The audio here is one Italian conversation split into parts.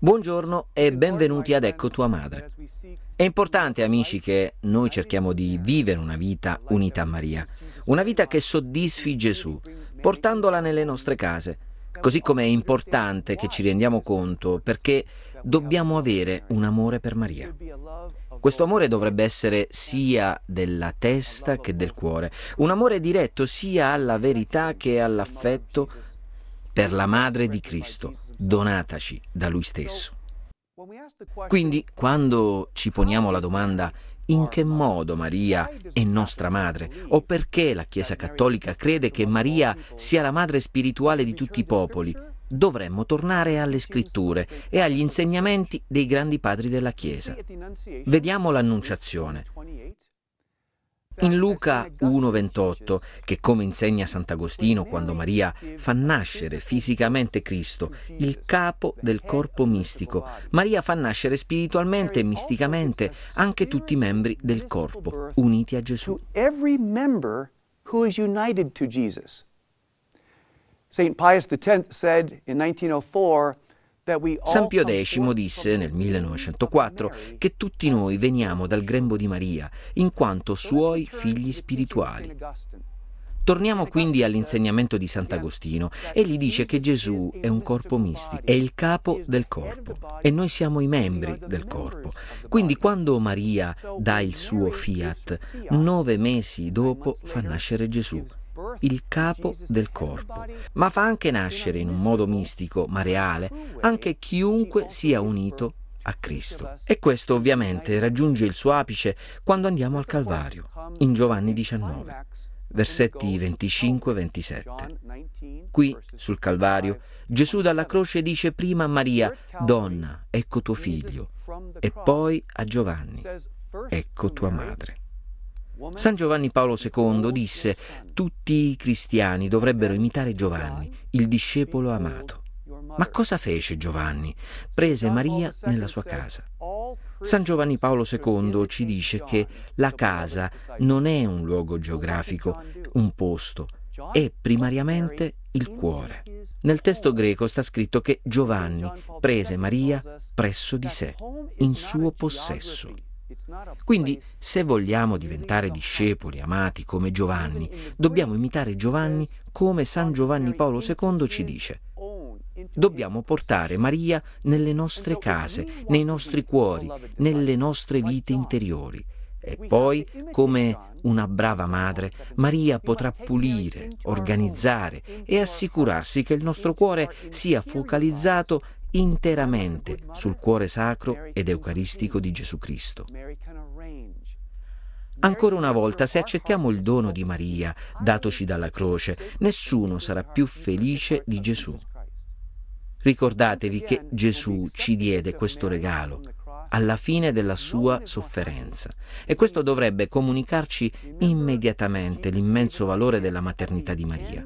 Buongiorno e benvenuti ad Ecco tua madre. È importante, amici, che noi cerchiamo di vivere una vita unita a Maria, una vita che soddisfi Gesù, portandola nelle nostre case. Così come è importante che ci rendiamo conto perché dobbiamo avere un amore per Maria. Questo amore dovrebbe essere sia della testa che del cuore, un amore diretto sia alla verità che all'affetto per la Madre di Cristo, donataci da Lui stesso. Quindi quando ci poniamo la domanda in che modo Maria è nostra madre o perché la Chiesa Cattolica crede che Maria sia la madre spirituale di tutti i popoli, dovremmo tornare alle scritture e agli insegnamenti dei grandi padri della Chiesa. Vediamo l'Annunciazione. In Luca 1.28, che come insegna Sant'Agostino quando Maria fa nascere fisicamente Cristo, il capo del corpo mistico, Maria fa nascere spiritualmente e misticamente anche tutti i membri del corpo uniti a Gesù. St. Pius X said in 1904 San Pio X disse nel 1904 che tutti noi veniamo dal grembo di Maria in quanto suoi figli spirituali. Torniamo quindi all'insegnamento di Sant'Agostino. Egli dice che Gesù è un corpo mistico, è il capo del corpo e noi siamo i membri del corpo. Quindi quando Maria dà il suo fiat, nove mesi dopo fa nascere Gesù il capo del corpo, ma fa anche nascere in un modo mistico, ma reale, anche chiunque sia unito a Cristo. E questo ovviamente raggiunge il suo apice quando andiamo al Calvario, in Giovanni 19, versetti 25-27. Qui, sul Calvario, Gesù dalla croce dice prima a Maria, Donna, ecco tuo figlio, e poi a Giovanni, ecco tua madre. San Giovanni Paolo II disse, tutti i cristiani dovrebbero imitare Giovanni, il discepolo amato. Ma cosa fece Giovanni? Prese Maria nella sua casa. San Giovanni Paolo II ci dice che la casa non è un luogo geografico, un posto, è primariamente il cuore. Nel testo greco sta scritto che Giovanni prese Maria presso di sé, in suo possesso. Quindi, se vogliamo diventare discepoli amati come Giovanni, dobbiamo imitare Giovanni come San Giovanni Paolo II ci dice. Dobbiamo portare Maria nelle nostre case, nei nostri cuori, nelle nostre vite interiori. E poi, come una brava madre, Maria potrà pulire, organizzare e assicurarsi che il nostro cuore sia focalizzato interamente sul cuore sacro ed eucaristico di Gesù Cristo. Ancora una volta, se accettiamo il dono di Maria, datoci dalla croce, nessuno sarà più felice di Gesù. Ricordatevi che Gesù ci diede questo regalo alla fine della sua sofferenza e questo dovrebbe comunicarci immediatamente l'immenso valore della maternità di Maria.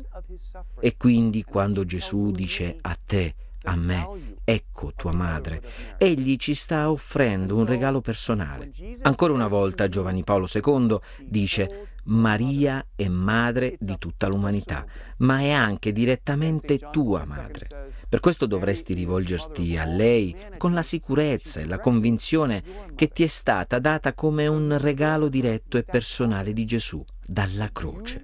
E quindi quando Gesù dice a te, a me, ecco tua madre. Egli ci sta offrendo un regalo personale. Ancora una volta Giovanni Paolo II dice Maria è madre di tutta l'umanità, ma è anche direttamente tua madre. Per questo dovresti rivolgerti a lei con la sicurezza e la convinzione che ti è stata data come un regalo diretto e personale di Gesù dalla croce.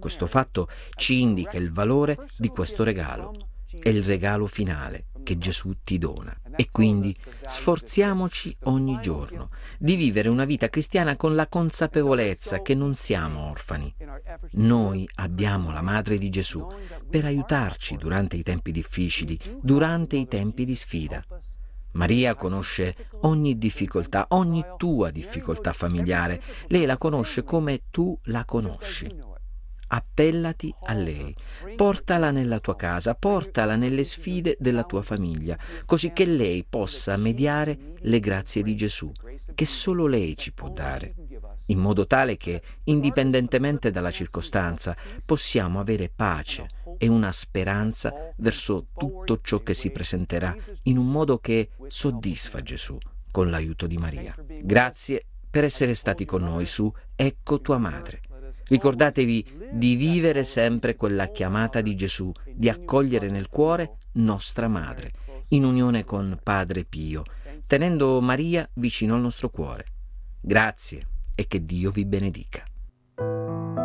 Questo fatto ci indica il valore di questo regalo è il regalo finale che Gesù ti dona. E quindi sforziamoci ogni giorno di vivere una vita cristiana con la consapevolezza che non siamo orfani. Noi abbiamo la Madre di Gesù per aiutarci durante i tempi difficili, durante i tempi di sfida. Maria conosce ogni difficoltà, ogni tua difficoltà familiare, lei la conosce come tu la conosci. Appellati a lei, portala nella tua casa, portala nelle sfide della tua famiglia, così che lei possa mediare le grazie di Gesù, che solo lei ci può dare, in modo tale che, indipendentemente dalla circostanza, possiamo avere pace e una speranza verso tutto ciò che si presenterà, in un modo che soddisfa Gesù con l'aiuto di Maria. Grazie per essere stati con noi su Ecco tua madre. Ricordatevi di vivere sempre quella chiamata di Gesù, di accogliere nel cuore nostra Madre, in unione con Padre Pio, tenendo Maria vicino al nostro cuore. Grazie e che Dio vi benedica.